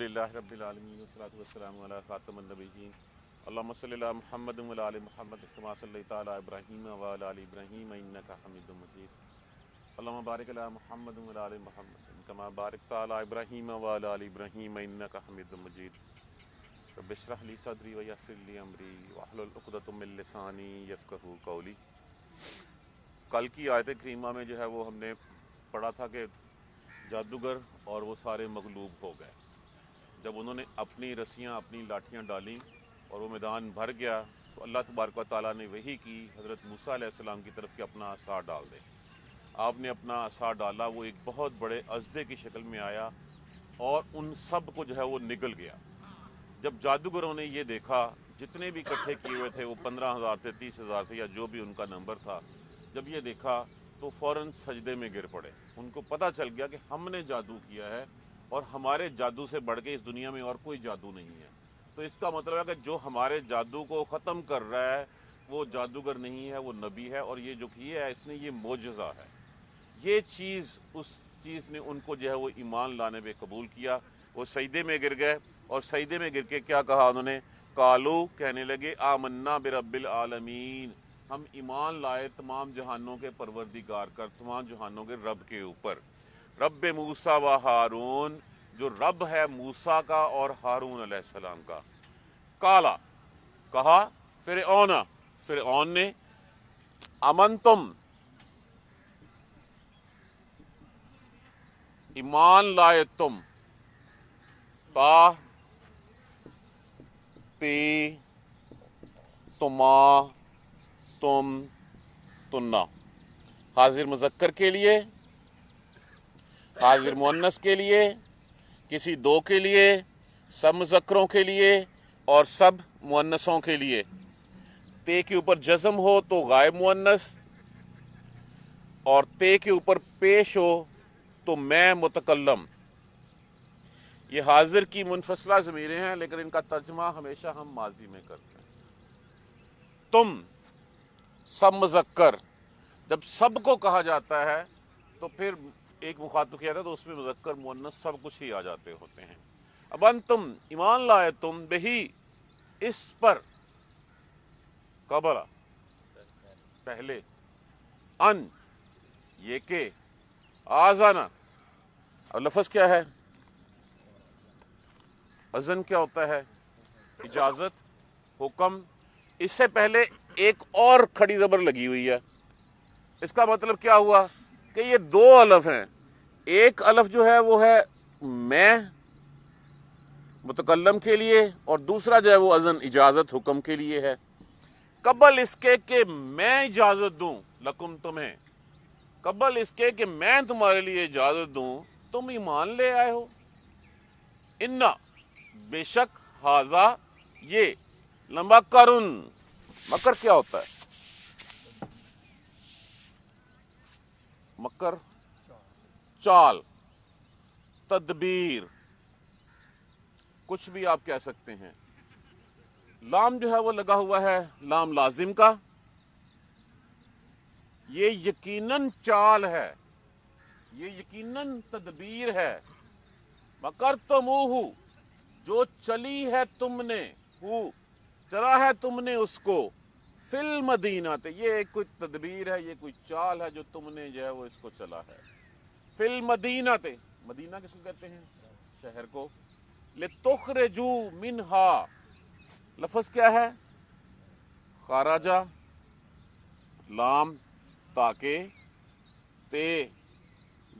रबीआलमीसलातमनबीन महमद महमद इब्राहिम वाल इब्राहिम हमिद मजीद बारक महमद महमद कमा बारक ताली इब्राहिम कौली कल की आयत करीमा में जो है वो हमने पढ़ा था कि जादूगर और वो सारे मगलूब हो गए जब उन्होंने अपनी रस्सियाँ अपनी लाठियाँ डाली और वो मैदान भर गया तो अल्लाह तबारक ताली ने वही की हज़रत मूसा आसमाम की तरफ के अपना आसार डाल दें आपने अपना आसार डाला वो एक बहुत बड़े अजदे की शक्ल में आया और उन सब को जो है वो निकल गया जब जादूगरों ने ये देखा जितने भी इकट्ठे किए हुए थे वो पंद्रह हज़ार थे तीस हज़ार थे या जो भी उनका नंबर था जब ये देखा तो फ़ौर सजदे में गिर पड़े उनको पता चल गया कि हमने जादू किया है और हमारे जादू से बढ़ के इस दुनिया में और कोई जादू नहीं है तो इसका मतलब है कि जो हमारे जादू को ख़त्म कर रहा है वो जादूगर नहीं है वो नबी है और ये जो किए है इसने ये मोजा है ये चीज़ उस चीज़ ने उनको जो है वो ईमान लाने पर कबूल किया वो सईदे में गिर गए और सईदे में गिर के क्या कहा उन्होंने कालू कहने लगे आमन्ना बिरबिल आलमीन हम ईमान लाए तमाम जहानों के परवरदिगार कर तमाम जहानों के रब के ऊपर रब मूसा व हारून जो रब है मूसा का और हारून अलैहिस्सलाम का काला कहा फिर ओना फिर ओन ने अमन तुम ईमान लाए तुम ता पे तुमा तुम तुन्ना हाजिर मुजक्कर के लिए हाजिर मुन्नस के लिए किसी दो के लिए सब मुजक्रों के लिए और सब मुन्नसों के लिए ते के ऊपर जज़म हो तो गायब मुन्नस और ते के ऊपर पेश हो तो मैं मुतकलम ये हाजिर की मुनफसला ज़मीरें हैं लेकिन इनका तर्जमा हमेशा हम माजी में करते हैं तुम सब मुजक्र जब सब को कहा जाता है तो फिर एक मुखातब किया था तो उसमें मुजक्कर मुन्नस सब कुछ ही आ जाते होते हैं अब तुम ईमान लाए तुम बेही इस पर कबरा पहले अन ये के आजाना और लफज क्या है अजन क्या होता है इजाजत हुक्म इससे पहले एक और खड़ी जबर लगी हुई है इसका मतलब क्या हुआ कि ये दो अलफ हैं एक अलफ जो है वो है मैं मुतकलम के लिए और दूसरा जो है वो अजन इजाज़त हुक्म के लिए है कबल इसके कि मैं इजाज़त दूँ लकुम तुम्हें कबल इसके कि मैं तुम्हारे लिए इजाज़त दूँ तुम ईमान ले आए हो इन्ना बेशक हाजा ये लंबा करुन मकर क्या होता है मकर चाल तदबीर कुछ भी आप कह सकते हैं लाम जो है वो लगा हुआ है लाम लाजिम का ये यकीनन चाल है ये यकीनन तदबीर है मकर तो मुंह जो चली है तुमने हु चला है तुमने उसको फिल मदीना थे ये कोई तदबीर है ये कोई चाल है जो तुमने जो है वो इसको चला है फिल मदीना थे मदीना किसको कहते हैं शहर को ले तुखरजू मिनहा लफज क्या है खाराजा लाम ताके ते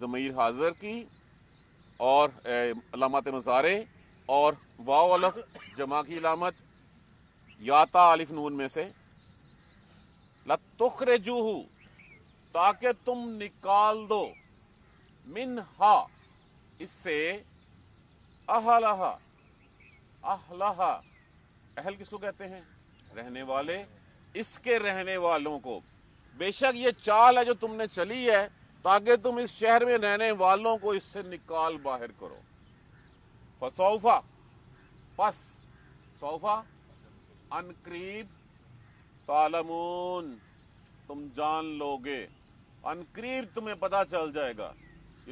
जमीर हाजर की और अलामत मज़ारे और वाह जमा की अलामत याता आलिफ नून में से लतुख रेजूहू ताकि तुम निकाल दो मिन हा इससे अहलहा अहलहा अहल किसको कहते हैं रहने वाले इसके रहने वालों को बेशक ये चाल है जो तुमने चली है ताकि तुम इस शहर में रहने वालों को इससे निकाल बाहर करो फसौफा पस सौफा अनकरीब तालमून तुम जान लोगे अनकरीब तुम्हें पता चल जाएगा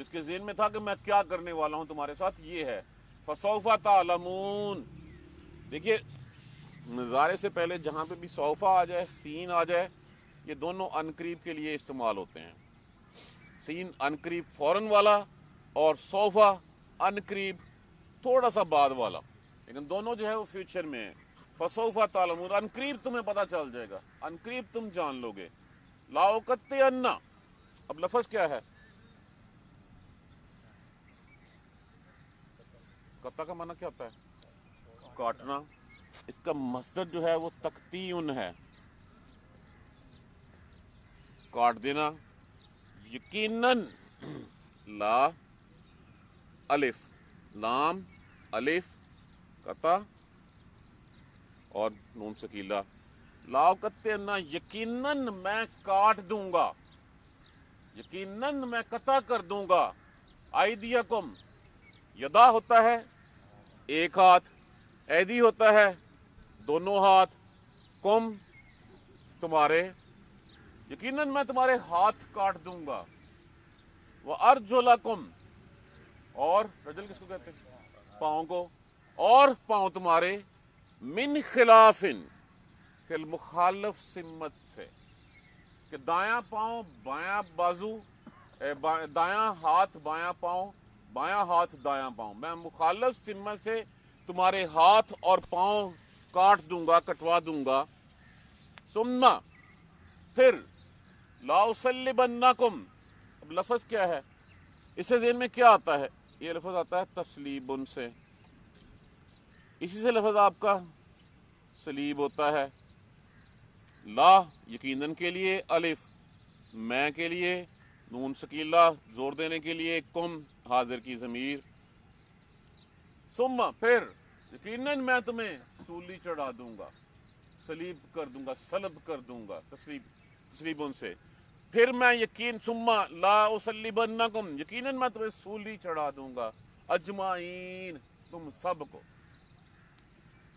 इसके जेन में था कि मैं क्या करने वाला हूँ तुम्हारे साथ ये है फसौफा तालमून देखिए नज़ारे से पहले जहाँ पे भी सौफा आ जाए सीन आ जाए ये दोनों अनकरीब के लिए इस्तेमाल होते हैं सीन अनकरीब फ़ौरन वाला और सौफा अनकरीब थोड़ा सा बाद वाला लेकिन दोनों जो है वो फ्यूचर में है फसोफा तालमून अनकरीब तुम्हें पता चल जाएगा अनकरीब तुम जान लोगे लाओकत अन्ना अब लफज क्या है कत्ता का माना क्या होता है काटना इसका मस्तर जो है वो तकती है काट देना यकीनन ला अलिफ लाम अलिफ कता और नून शकीला लाओ ना यकीनन मैं काट दूंगा यकीनन मैं कता कर दूंगा आई दिया कुम यदा होता है एक हाथ ऐदी होता है दोनों हाथ कुम तुम्हारे यकीनन मैं तुम्हारे हाथ काट दूंगा वह अर्जोला कुम और रजल किसको कहते हैं पाओ को और पाओ तुम्हारे मिन खिलाफिन खिल मुखालफ सिमत से कि दाया पाँव बाया बाजू दाया हाथ बाया पाँव बाया हाथ दाया पाँव मैं मुखालफ सिमत से तुम्हारे हाथ और पाँव काट दूंगा कटवा दूंगा सुमना फिर कुम अब लफज क्या है इसे जेन में क्या आता है ये लफज आता है तस्लीबन से इसी से लफज आपका सलीब होता है ला यकीनन के लिए अलिफ मैं के लिए नून शकीला जोर देने के लिए कुम हाजिर की ज़मीर सुम्मा फिर यकीनन मैं तुम्हें सूली चढ़ा दूंगा सलीब कर दूंगा सलब कर दूंगा तस्लीब तस्लीबों से फिर मैं यकीन सुम्मा ला कुम यकीनन मैं तुम्हें सूली चढ़ा दूंगा अजमाइन तुम सब को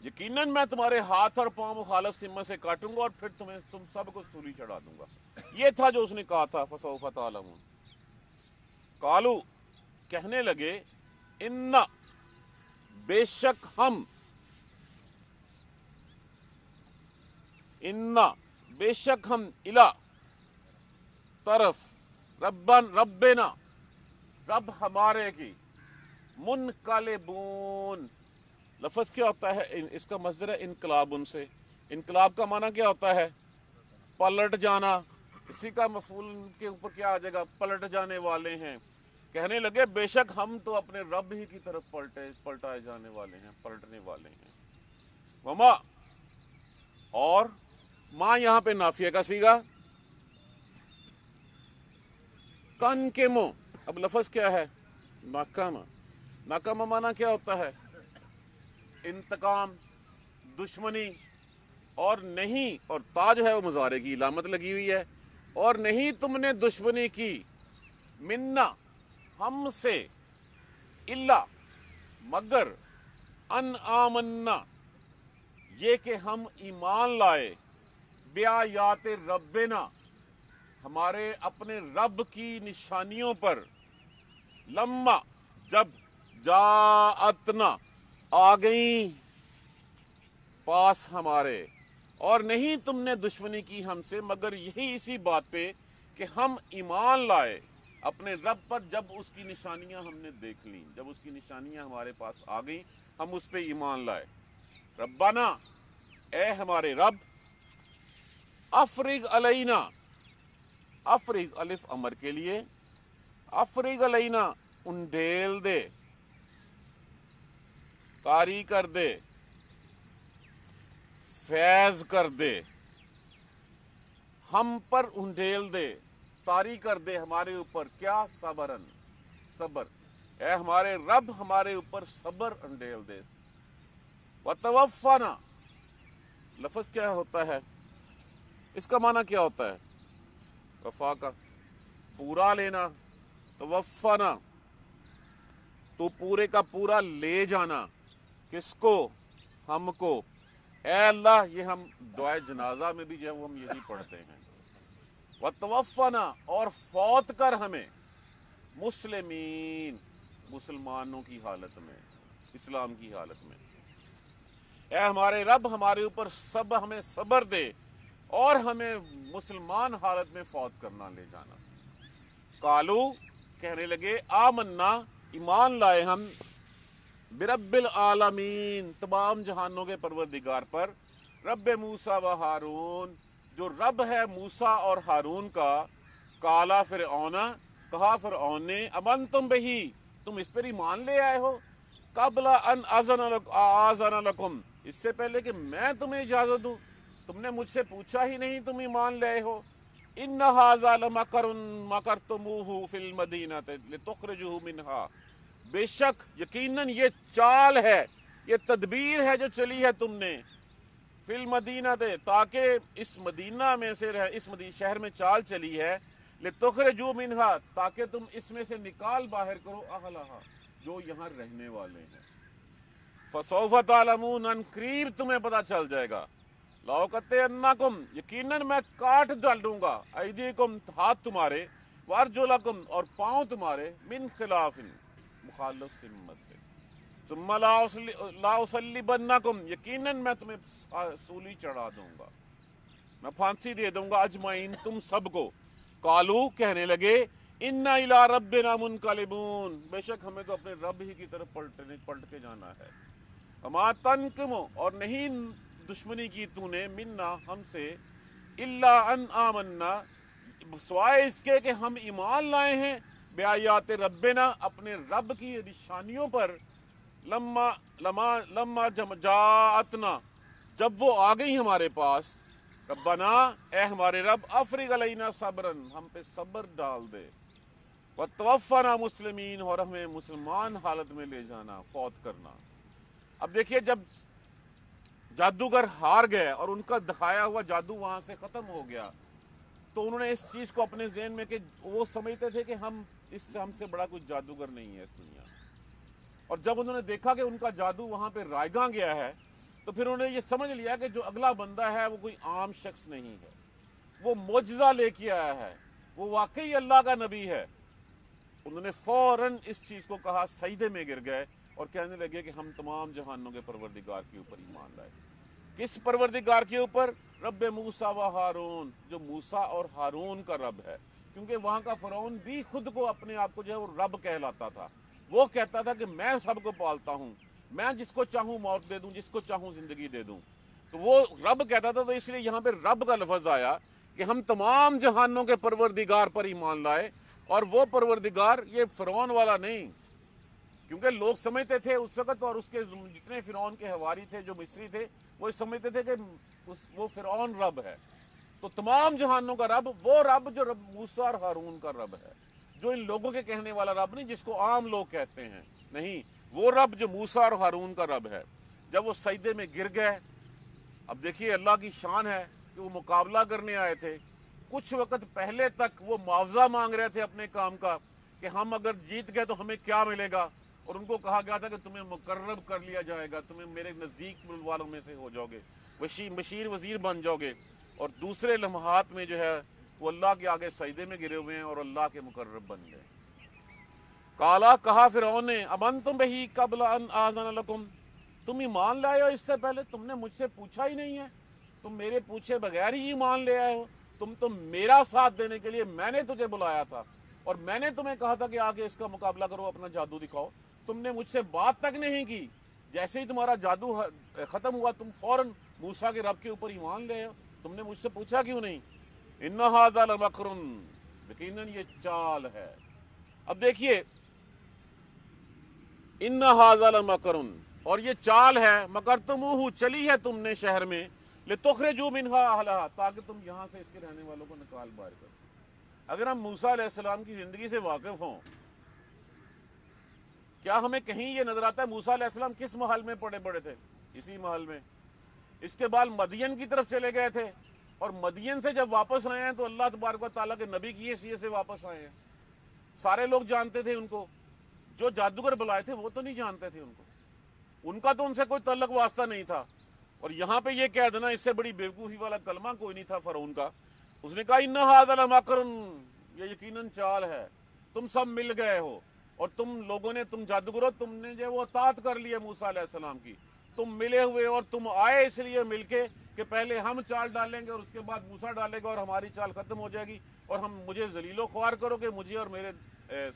यकीनन मैं तुम्हारे हाथ और पांव मुखालफ सिमत से काटूंगा और फिर तुम्हें तुम सबको सूली चढ़ा दूंगा ये था जो उसने कहा था फसोफत आलम कालू कहने लगे इन्ना बेशक हम इन्ना बेशक हम इला तरफ रब्बन रब्बेना रब हमारे की मुन बून लफज क्या होता है इसका मजदर है इनकलाब उनसे इनकलाब का माना क्या होता है पलट जाना इसी का मफूल के ऊपर क्या आ जाएगा पलट जाने वाले हैं कहने लगे बेशक हम तो अपने रब ही की तरफ पलटे पलटाए जाने वाले हैं पलटने वाले हैं ममा और माँ यहाँ पे नाफिया का सीगा कन के मो अब लफज क्या है नाकामा नाकामा माना क्या होता है इंतकाम दुश्मनी और नहीं और ताज है वो मज़ारे की इलामत लगी हुई है और नहीं तुमने दुश्मनी की मिन्ना हमसे इल्ला मगर अन आमन्ना ये कि हम ईमान लाए ब्या यात रबना हमारे अपने रब की निशानियों पर लम्मा जब जातना आ गई पास हमारे और नहीं तुमने दुश्मनी की हमसे मगर यही इसी बात पे कि हम ईमान लाए अपने रब पर जब उसकी निशानियां हमने देख ली जब उसकी निशानियां हमारे पास आ गई हम उस पर ईमान लाए रब्बाना ए हमारे रब अफरीग अलैना अफरीग अलिफ अमर के लिए अफरीग अलैना उंडेल दे तारी कर दे फैज कर दे हम पर उंडेल दे तारी कर दे हमारे ऊपर क्या सबरन सबर ए हमारे रब हमारे ऊपर सबर उंडेल दे वतवफाना लफज क्या होता है इसका माना क्या होता है वफा का पूरा लेना तो वफाना तो पूरे का पूरा ले जाना किसको हमको ए अल्लाह ये हम दुआ जनाजा में भी जो है हम यही पढ़ते हैं व तवफ़ना और फौत कर हमें मुसलमीन मुसलमानों की हालत में इस्लाम की हालत में ए हमारे रब हमारे ऊपर सब हमें सब्र दे और हमें मुसलमान हालत में फौत करना ले जाना कालू कहने लगे आमन्ना ईमान लाए हम बिरबिल आलमीन तमाम जहानों के परवरदिगार पर रब मूसा व हारून जो रब है मूसा और हारून का काला फिर ओना कहा फिर ओने अमन तुम बही तुम इस पर ही मान ले आए हो कबला अन आजन आजन लकुम इससे पहले कि मैं तुम्हें इजाज़त दूँ तुमने मुझसे पूछा ही नहीं तुम ही मान ले हो इन हाजा मकर मकर तुम फिल मदीना तुखर जू मिनहा बेशक यकीनन ये चाल है ये तदबीर है जो चली है तुमने फिल मदीना थे ताकि इस मदीना में से रह, इस मदी शहर में चाल चली है ले तुखर जू मिनहा ताकि तुम इसमें से निकाल बाहर करो अहला जो यहाँ रहने वाले हैं फसोफत आलमून अनकरीब तुम्हें पता चल जाएगा लाओकत अन्ना कुम यकीनन मैं काट डाल दूंगा ऐदी कुम हाथ तुम्हारे वारजुला कुम और पाँव तुम्हारे मिन खिलाफ मुखालफ सिम्मत से तुम लाउसली बनकुम यकीनन मैं तुम्हें सूली चढ़ा दूंगा मैं फांसी दे दूंगा अजमाइन तुम सबको कालू कहने लगे इन्ना इला रब नामुन कालिबून बेशक हमें तो अपने रब ही की तरफ पलटने पलट के जाना है अमा तनकम और नहीं दुश्मनी की तूने मिन्ना हमसे इल्ला अन आमन्ना सवाए इसके कि हम ईमान लाए हैं बयात रबेना अपने रब की निशानियों पर लम्मा लम्मा लम्मा जम जातना जब वो आ गई हमारे पास रबना ए हमारे रब अफरीक अलना सबरन हम पे सब्र डाल दे व तोफ़ाना मुसलमिन और हमें मुसलमान हालत में ले जाना फौत करना अब देखिए जब जादूगर हार गए और उनका दिखाया हुआ जादू वहाँ से ख़त्म हो गया तो उन्होंने इस चीज़ को अपने जहन में कि वो समझते थे कि हम इससे हमसे बड़ा कुछ जादूगर नहीं है इस दुनिया और जब उन्होंने देखा कि उनका जादू वहां पर रायगा गया है तो फिर उन्होंने ये समझ लिया कि जो अगला बंदा है वो कोई आम शख्स नहीं है वो मुजजा लेके आया है वो वाकई अल्लाह का नबी है उन्होंने फ़ौरन इस चीज़ को कहा सईदे में गिर गए और कहने लगे कि हम तमाम जहानों के परवरदिगार के ऊपर ईमान लाए किस परवरदिगार के ऊपर रब मूसा व हारून जो मूसा और हारून का रब है क्योंकि वहाँ का फ़रौन भी खुद को अपने आप को जो है वो रब कहलाता था वो कहता था कि मैं सबको पालता हूँ मैं जिसको चाहूँ मौत दे दूँ जिसको चाहूँ ज़िंदगी दे दूँ तो वो रब कहता था तो इसलिए यहाँ पर रब का लफज आया कि हम तमाम जहानों के परवरदिगार पर ईमान लाए और वो परवरदिगार ये फ़रौन वाला नहीं क्योंकि लोग समझते थे उस वक़्त और उसके जितने फ़िरौन के हवारी थे जो मिस्री थे वो समझते थे कि उस वो फ़िरौन रब है तो तमाम जहानों का रब वो रब जो रब मूसा और हारून का रब है जो इन लोगों के कहने वाला रब नहीं जिसको आम लोग कहते हैं नहीं वो रब जो मूसा और हारून का रब है जब वो सईदे में गिर गए अब देखिए अल्लाह की शान है कि वो मुकाबला करने आए थे कुछ वक्त पहले तक वो मुआवजा मांग रहे थे अपने काम का कि हम अगर जीत गए तो हमें क्या मिलेगा और उनको कहा गया था कि तुम्हें मुकर्रब कर लिया जाएगा तुम्हें मेरे नज़दीक वालों में से हो जाओगे बशीर बशीर वजीर बन जाओगे और दूसरे लम्हात में जो है वो अल्लाह के आगे सजदे में गिरे हुए हैं और अल्लाह के मुकर बन गए काला कहा फिर ने अमन तुम बही कबल तुम ईमान लाए हो इससे पहले तुमने मुझसे पूछा ही नहीं है तुम मेरे पूछे बगैर ही ईमान ले आए हो तुम तो मेरा साथ देने के लिए मैंने तुझे बुलाया था और मैंने तुम्हें कहा था कि आगे इसका मुकाबला करो अपना जादू दिखाओ तुमने मुझसे बात तक नहीं की जैसे ही तुम्हारा जादू ख़त्म हुआ तुम फ़ौरन मूसा के रब के ऊपर ईमान ले आओ तुमने मुझसे पूछा क्यों नहीं इन हाजल मकरुन यकीन ये चाल है अब देखिए इन हाजल मकरुन और ये चाल है मकर तुम चली है तुमने शहर में ले तुखरे जूम इनहा अहला ताकि तुम यहां से इसके रहने वालों को निकाल बाहर कर अगर हम मूसा सलाम की ज़िंदगी से वाकिफ़ हों क्या हमें कहीं ये नज़र आता है मूसा सलाम किस महल में पड़े पड़े थे इसी महल में इसके बाद मदियन की तरफ चले गए थे और मदियन से जब वापस आए हैं तो अल्लाह तबारक ताला के नबी की हैसियत से वापस आए हैं सारे लोग जानते थे उनको जो जादूगर बुलाए थे वो तो नहीं जानते थे उनको उनका तो उनसे कोई तलक वास्ता नहीं था और यहाँ पे ये कह देना इससे बड़ी बेवकूफ़ी वाला कलमा कोई नहीं था फरोन का उसने कहा इन्ना हादला मकरन ये यकीन चाल है तुम सब मिल गए हो और तुम लोगों ने तुम हो तुमने जो वो तात कर लिया मूसा की तुम मिले हुए और तुम आए इसलिए मिलके कि पहले हम चाल डालेंगे और उसके बाद मूसा डालेगा और हमारी चाल खत्म हो जाएगी और हम मुझे जलीलो ख्वार करोगे मुझे और मेरे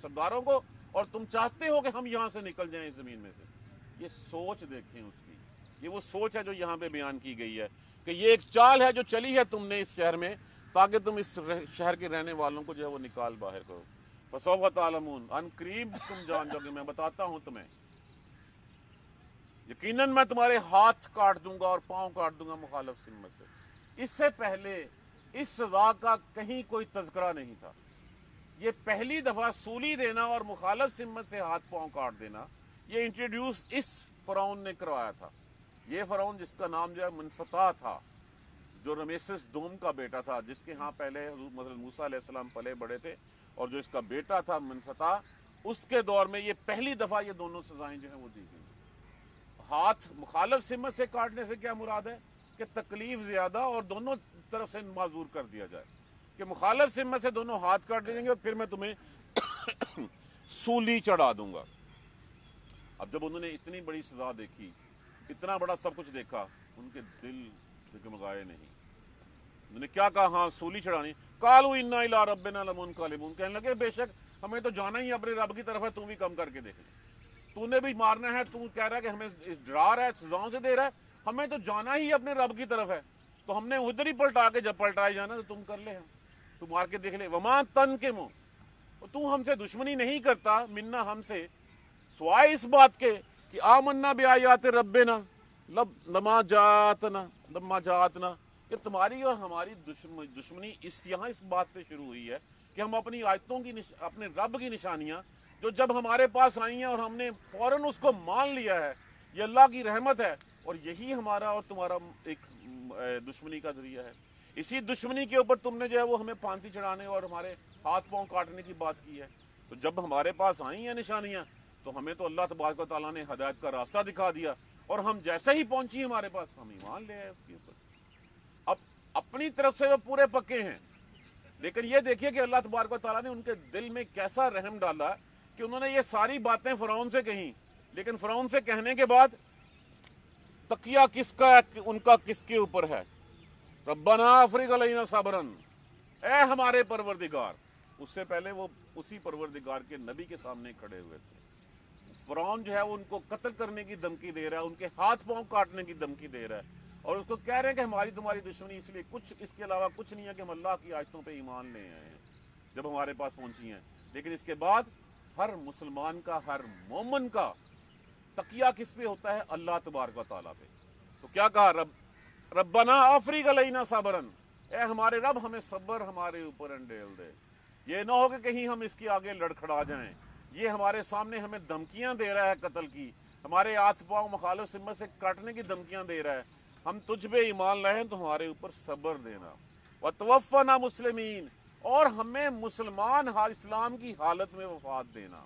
सरदारों को और तुम चाहते हो कि हम यहाँ से निकल जाएं इस ज़मीन में से ये सोच देखें उसकी ये वो सोच है जो यहाँ पे बयान की गई है कि ये एक चाल है जो चली है तुमने इस शहर में ताकि तुम इस शहर के रहने वालों को जो है वो निकाल बाहर करो फसोवत आलमून अनकरीब तुम जान जाओगे मैं बताता हूँ तुम्हें यकीनन मैं तुम्हारे हाथ काट दूंगा और पांव काट दूंगा मुखालफ सिमत से इससे पहले इस सजा का कहीं कोई तस्करा नहीं था ये पहली दफ़ा सूली देना और मुखालफ सिमत से हाथ पांव काट देना ये इंट्रोड्यूस इस फ़राउन ने करवाया था ये फ़राउन जिसका नाम जो है मुनफता था जो रमेसिस दोम का बेटा था जिसके यहाँ पहले मतलब मूसा पले बड़े थे और जो इसका बेटा था मुनफता उसके दौर में ये पहली दफ़ा ये दोनों सजाएं जो हैं वो दी गई हाथ मुखालफ सिमत से काटने से क्या मुराद है कि तकलीफ ज़्यादा और दोनों तरफ से माजूर कर दिया जाए कि मुखालफ सिमत से दोनों हाथ काट देंगे और फिर मैं तुम्हें सूली चढ़ा दूंगा अब जब उन्होंने इतनी बड़ी सजा देखी इतना बड़ा सब कुछ देखा उनके दिल जगमगाए नहीं उन्होंने क्या कहा हाँ सूली चढ़ानी कालू इन्ना इला रबन कालिमून कहने लगे बेशक हमें तो जाना ही अपने रब की तरफ है तुम भी कम करके देख ले तूने भी मारना है तू कह रहा है कि हमें डरा रहा है सजाओं से दे रहा है हमें तो जाना ही अपने रब की तरफ है तो हमने उधर ही पलटा के जब पलटाए जाना तो तुम कर ले तू मार के देख ले वमा तन के मुँह तो तू हमसे दुश्मनी नहीं करता मिन्ना हमसे सवाए इस बात के कि आ मन्ना भी आयात रबे ना लब लमा जात जातना लम्मा ना कि तुम्हारी और हमारी दुश्मनी इस यहाँ इस बात से शुरू हुई है कि हम अपनी आयतों की अपने रब की निशानियाँ जो जब हमारे पास आई हैं और हमने फौरन उसको मान लिया है ये अल्लाह की रहमत है और यही हमारा और तुम्हारा एक दुश्मनी का जरिया है इसी दुश्मनी के ऊपर तुमने जो है वो हमें फांसी चढ़ाने और हमारे हाथ पाँव काटने की बात की है तो जब हमारे पास आई हैं निशानियाँ तो हमें तो अल्लाह तबारक ने हदायत का रास्ता दिखा दिया और हम जैसे ही पहुंची हमारे पास हम ईमान ले आए उसके ऊपर अब अपनी तरफ से वो पूरे पक्के हैं लेकिन ये देखिए कि अल्लाह तबारक ने उनके दिल में कैसा रहम डाला कि उन्होंने ये सारी बातें फ़राउन से कहीं लेकिन फ़राउन से कहने के बाद तकिया किसका है उनका किसके ऊपर है रब्बाना अफ्रीकलना साबरन ए हमारे परवरदिगार उससे पहले वो उसी परवरदिगार के नबी के सामने खड़े हुए थे फ़रौन जो है वो उनको कत्ल करने की धमकी दे रहा है उनके हाथ पांव काटने की धमकी दे रहा है और उसको कह रहे हैं कि हमारी तुम्हारी दुश्मनी इसलिए कुछ इसके अलावा कुछ नहीं है कि हम अल्लाह की आयतों पर ईमान ले आए हैं जब हमारे पास पहुंची हैं लेकिन इसके बाद हर मुसलमान का हर मोमन का तकिया किस पे होता है अल्लाह तबारक ताली पे तो क्या कहा रब आफरी का लईना साबरन ए हमारे रब हमें सब्र हमारे ऊपर अंडेल दे ये ना हो कि कहीं हम इसके आगे लड़खड़ा जाएं ये हमारे सामने हमें धमकियां दे रहा है कत्ल की हमारे हाथ पाओ मखाल सिमत से काटने की धमकियां दे रहा है हम तुझ पे ईमान लाएं तो हमारे ऊपर सब्र देना व तवफ़ा ना मुसलमिन और हमें मुसलमान इस्लाम की हालत में वफात देना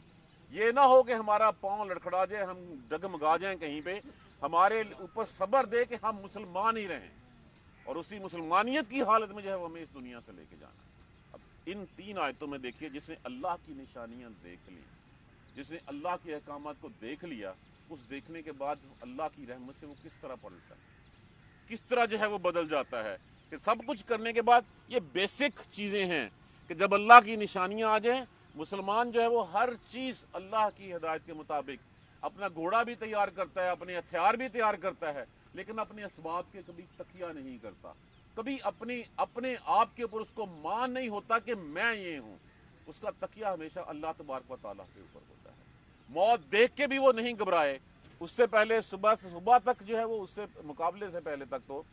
ये ना हो कि हमारा पाँव लड़खड़ा जाए हम डगमगा जाएं कहीं पे हमारे ऊपर सब्र दे कि हम मुसलमान ही रहें और उसी मुसलमानियत की हालत में जो है वो हमें इस दुनिया से लेके जाना अब इन तीन आयतों में देखिए जिसने अल्लाह की निशानियाँ देख ली जिसने अल्लाह के अहकाम को देख लिया उस देखने के बाद अल्लाह की रहमत से वो किस तरह पलटा किस तरह जो है वो बदल जाता है कि सब कुछ करने के बाद ये बेसिक चीज़ें हैं कि जब अल्लाह की निशानियाँ आ जाएँ मुसलमान जो है वो हर चीज़ अल्लाह की हदायत के मुताबिक अपना घोड़ा भी तैयार करता है अपने हथियार भी तैयार करता है लेकिन अपने इसबाब के कभी तकिया नहीं करता कभी अपनी अपने आप के ऊपर उसको मान नहीं होता कि मैं ये हूँ उसका तकिया हमेशा अल्लाह तबारक ताली के ऊपर होता है मौत देख के भी वो नहीं घबराए उससे पहले सुबह से सुबह तक जो है वो उससे मुकाबले से पहले तक तो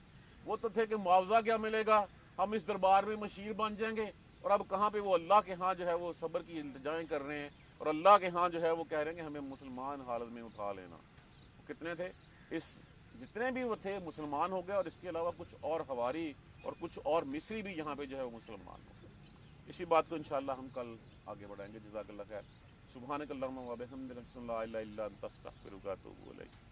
वो तो थे कि मुआवजा क्या मिलेगा हम इस दरबार में मशीर बन जाएंगे और अब कहाँ पे वो अल्लाह के यहाँ जो है वो सब्र की इल्तजाएँ कर रहे हैं और अल्लाह के यहाँ जो है वो कह रहे हैं कि हमें मुसलमान हालत में उठा लेना कितने थे इस जितने भी वो थे मुसलमान हो गए और इसके अलावा कुछ और हवारी और कुछ और मिस्री भी यहाँ पे जो है वो मुसलमान हो गए इसी बात को इन हम कल आगे बढ़ाएंगे जजाकल्ला खैर सुबह वबहमदिल्ला तस्तफ़िर